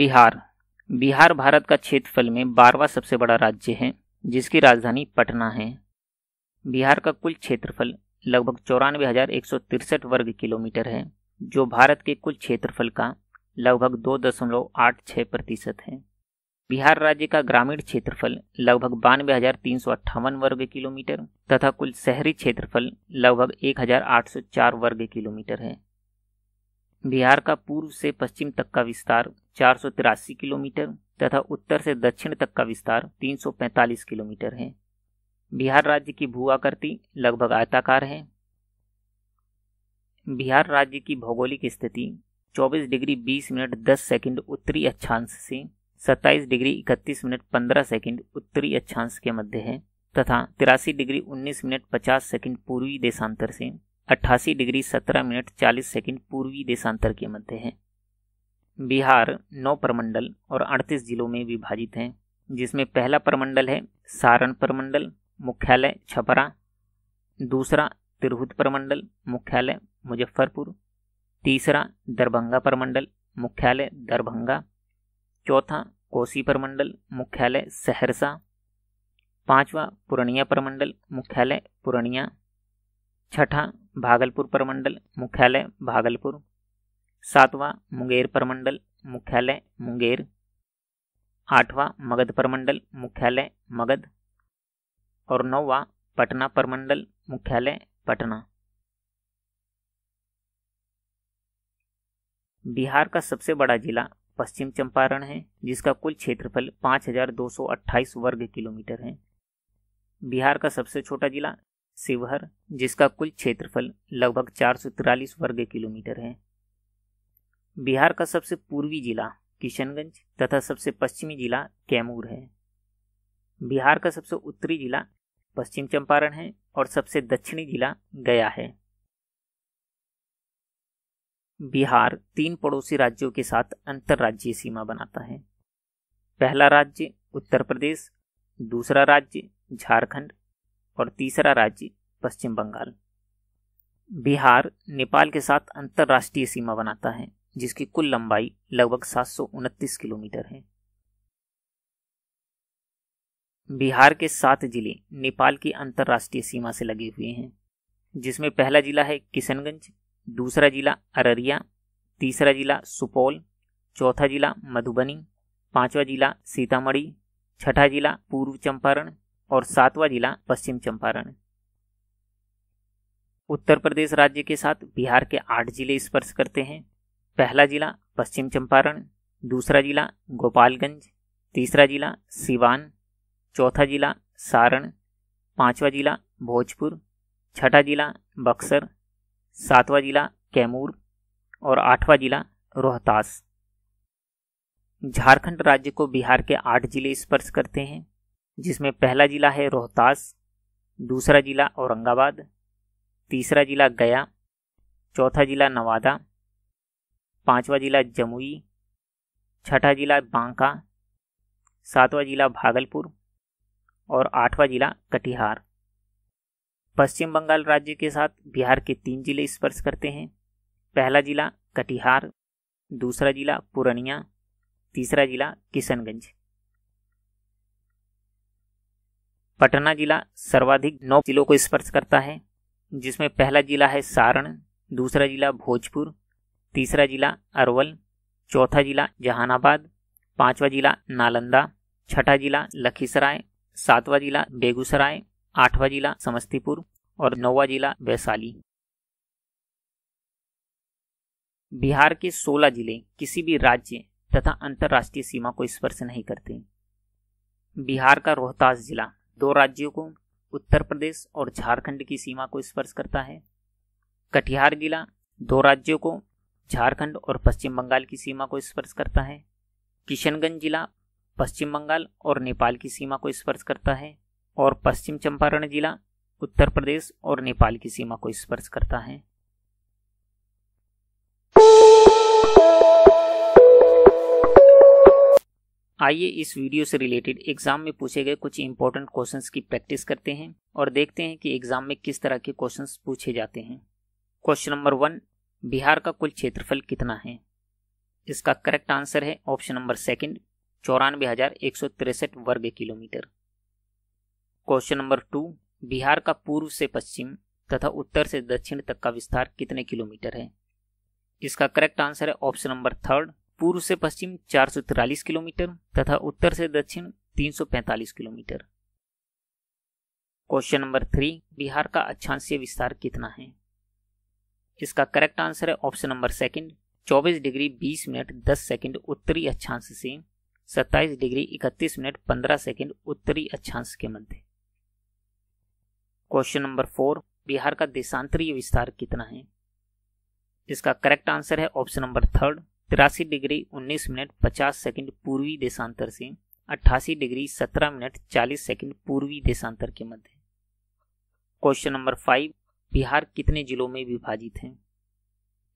बिहार बिहार भारत का क्षेत्रफल में बारवा सबसे बड़ा राज्य है जिसकी राजधानी पटना है बिहार का कुल क्षेत्रफल लगभग चौरानवे हजार एक सौ तिरसठ वर्ग किलोमीटर है जो भारत के कुल क्षेत्रफल का लगभग दो दशमलव आठ छः प्रतिशत है बिहार राज्य का ग्रामीण क्षेत्रफल लगभग बानवे हजार तीन सौ अट्ठावन वर्ग किलोमीटर तथा कुल शहरी क्षेत्रफल लगभग एक हजार आठ सौ चार वर्ग किलोमीटर है बिहार का पूर्व से पश्चिम तक का विस्तार चार किलोमीटर तथा उत्तर से दक्षिण तक का विस्तार 345 किलोमीटर है बिहार राज्य की भू आकृति लगभग आयताकार है बिहार राज्य की भौगोलिक स्थिति 24 डिग्री 20 मिनट 10 सेकंड उत्तरी अक्षांश से 27 डिग्री 31 मिनट 15 सेकंड उत्तरी अक्षांश के मध्य है तथा तिरासी डिग्री 19 मिनट 50 सेकंड पूर्वी देशांतर से अट्ठासी डिग्री सत्रह मिनट चालीस सेकंड पूर्वी देशांतर के मध्य है बिहार नौ प्रमंडल और अड़तीस जिलों में विभाजित हैं जिसमें पहला प्रमंडल है सारण प्रमंडल मुख्यालय छपरा दूसरा तिरहुत प्रमंडल मुख्यालय मुजफ्फरपुर तीसरा दरभंगा प्रमंडल मुख्यालय दरभंगा चौथा कोसी प्रमंडल मुख्यालय सहरसा पांचवा पूर्णिया प्रमंडल मुख्यालय पूर्णिया छठा भागलपुर प्रमंडल मुख्यालय भागलपुर सातवां मुंगेर प्रमंडल मुख्यालय मुंगेर आठवां मगध प्रमंडल मुख्यालय मगध और नौवां पटना प्रमंडल मुख्यालय पटना बिहार का सबसे बड़ा जिला पश्चिम चंपारण है जिसका कुल क्षेत्रफल 5,228 वर्ग किलोमीटर है बिहार का सबसे छोटा जिला शिवहर जिसका कुल क्षेत्रफल लगभग चार वर्ग किलोमीटर है बिहार का सबसे पूर्वी जिला किशनगंज तथा सबसे पश्चिमी जिला कैमूर है बिहार का सबसे उत्तरी जिला पश्चिम चंपारण है और सबसे दक्षिणी जिला गया है बिहार तीन पड़ोसी राज्यों के साथ अंतर्राज्यीय सीमा बनाता है पहला राज्य उत्तर प्रदेश दूसरा राज्य झारखंड और तीसरा राज्य पश्चिम बंगाल बिहार नेपाल के साथ अंतर्राष्ट्रीय सीमा बनाता है जिसकी कुल लंबाई लगभग सात किलोमीटर है बिहार के सात जिले नेपाल की अंतर्राष्ट्रीय सीमा से लगे हुए हैं जिसमें पहला जिला है किशनगंज दूसरा जिला अररिया तीसरा जिला सुपौल चौथा जिला मधुबनी पांचवा जिला सीतामढ़ी छठा जिला पूर्व चंपारण और सातवां जिला पश्चिम चंपारण है उत्तर प्रदेश राज्य के साथ बिहार के आठ जिले स्पर्श करते हैं पहला जिला पश्चिम चंपारण दूसरा जिला गोपालगंज तीसरा जिला सिवान चौथा जिला सारण पांचवा जिला भोजपुर छठा जिला बक्सर सातवां जिला कैमूर और आठवां जिला रोहतास झारखंड राज्य को बिहार के आठ जिले स्पर्श करते हैं जिसमें पहला ज़िला है रोहतास दूसरा ज़िला औरंगाबाद तीसरा ज़िला गया चौथा ज़िला नवादा पांचवा ज़िला जमुई छठा ज़िला बांका सातवां ज़िला भागलपुर और आठवां ज़िला कटिहार पश्चिम बंगाल राज्य के साथ बिहार के तीन जिले स्पर्श करते हैं पहला जिला कटिहार दूसरा जिला पूर्णिया तीसरा जिला किशनगंज पटना जिला सर्वाधिक नौ जिलों को स्पर्श करता है जिसमें पहला जिला है सारण दूसरा जिला भोजपुर तीसरा जिला अरवल चौथा जिला जहानाबाद पांचवा जिला नालंदा छठा जिला लखीसराय सातवां जिला बेगूसराय आठवां जिला समस्तीपुर और नौवा जिला वैशाली बिहार के 16 जिले किसी भी राज्य तथा अंतर्राष्ट्रीय सीमा को स्पर्श नहीं करते बिहार का रोहतास जिला दो राज्यों को उत्तर प्रदेश और झारखंड की सीमा को स्पर्श करता है कटिहार जिला दो राज्यों को झारखंड और पश्चिम बंगाल की सीमा को स्पर्श करता है किशनगंज जिला पश्चिम बंगाल और नेपाल की सीमा को स्पर्श करता है और पश्चिम चंपारण जिला उत्तर प्रदेश और नेपाल की सीमा को स्पर्श करता है आइए इस वीडियो से रिलेटेड एग्जाम में पूछे गए कुछ इंपॉर्टेंट क्वेश्चंस की प्रैक्टिस करते हैं और देखते हैं कि एग्जाम में किस तरह के क्वेश्चंस पूछे जाते हैं क्वेश्चन नंबर वन बिहार का कुल क्षेत्रफल कितना है इसका करेक्ट आंसर है ऑप्शन नंबर सेकंड चौरानवे हजार एक सौ तिरसठ वर्ग kilometre question number two Bihar का पूर्व से पश्चिम तथा उत्तर से दक्षिण तक का विस्तार कितने किलोमीटर है इसका करेक्ट आंसर है ऑप्शन नंबर थर्ड पूर्व से पश्चिम चार किलोमीटर तथा उत्तर से दक्षिण 345 kilometre question number three Bihar का अक्षांशीय विस्तार कितना है इसका करेक्ट आंसर है option number second 24 degree 20 minute 10 second उत्तरी अक्षांश से 27 डिग्री 31 मिनट 15 सेकंड उत्तरी अक्षांश के मध्य क्वेश्चन नंबर फोर बिहार का देशांतरीय विस्तार कितना है इसका करेक्ट आंसर है ऑप्शन नंबर थर्ड तिरासी डिग्री उन्नीस मिनट पचास सेकंड पूर्वी देशांतर से 88 डिग्री सत्रह मिनट चालीस सेकंड पूर्वी देशांतर के मध्य क्वेश्चन नंबर फाइव बिहार कितने जिलों में विभाजित है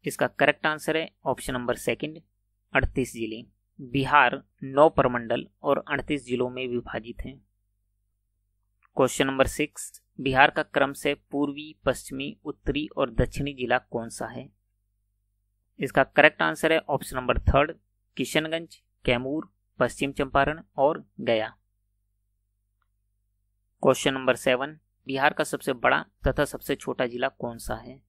इसका करेक्ट आंसर है ऑप्शन नंबर सेकंड अड़तीस जिले बिहार नौ प्रमंडल और अड़तीस जिलों में विभाजित है क्वेश्चन नंबर सिक्स बिहार का क्रम से पूर्वी पश्चिमी उत्तरी और दक्षिणी जिला कौन सा है इसका करेक्ट आंसर है option number third Kishanganj Kaimur Paschim Champaran और Gaya question number seven Bihar का सबसे बड़ा तथा सबसे छोटा जिला कौन सा है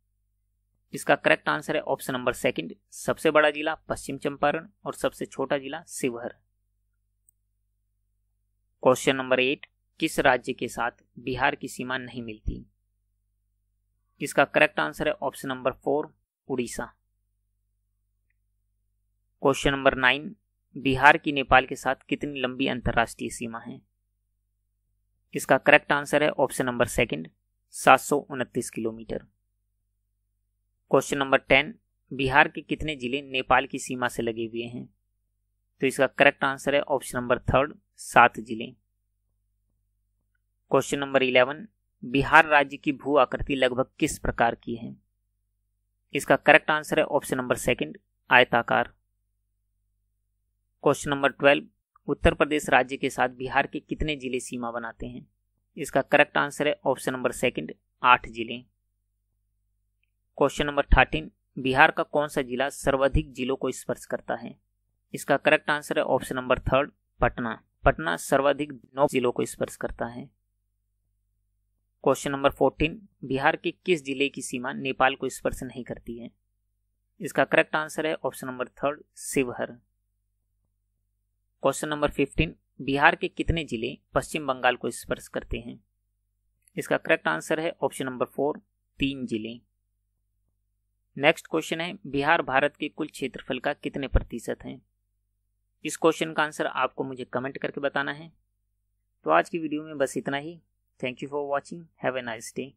इसका करेक्ट आंसर है ऑप्शन नंबर सेकंड सबसे बड़ा जिला पश्चिम चंपारण और सबसे छोटा जिला शिवहर क्वेश्चन नंबर एट किस राज्य के साथ बिहार की सीमा नहीं मिलती इसका करेक्ट आंसर है option number four Orissa question number nine Bihar की नेपाल के साथ कितनी लंबी अंतर्राष्ट्रीय सीमा है इसका करेक्ट आंसर है ऑप्शन नंबर सेकंड सात kilometre question number ten Bihar के कितने जिले नेपाल की सीमा से लगे हुए हैं तो इसका करेक्ट आंसर है ऑप्शन नंबर थर्ड सात जिले क्वेश्चन नंबर इलेवन बिहार राज्य की भू आकृति लगभग किस प्रकार की है इसका करेक्ट आंसर है ऑप्शन नंबर सेकंड आयताकार question number twelve Uttar Pradesh राज्य के साथ बिहार के कितने जिले सीमा बनाते हैं इसका करेक्ट आंसर है ऑप्शन नंबर सेकंड आठ जिले क्वेश्चन नंबर थर्टीन बिहार का कौन सा जिला सर्वाधिक जिलों को स्पर्श करता है इसका करेक्ट आंसर है option number third Patna Patna सर्वाधिक नौ जिलों को स्पर्श करता है क्वेश्चन नंबर फोर्टीन बिहार के किस जिले की सीमा नेपाल को स्पर्श नहीं करती है इसका करेक्ट आंसर है option number third Sheohar question number fifteen Bihar के कितने जिले पश्चिम बंगाल को स्पर्श करते हैं इसका करेक्ट आंसर है ऑप्शन नंबर फोर तीन जिले नेक्स्ट क्वेश्चन है बिहार भारत के कुल क्षेत्रफल का कितने प्रतिशत है इस क्वेश्चन का आंसर आपको मुझे कमेंट करके बताना है तो आज की वीडियो में बस इतना ही thank you for watching have a nice day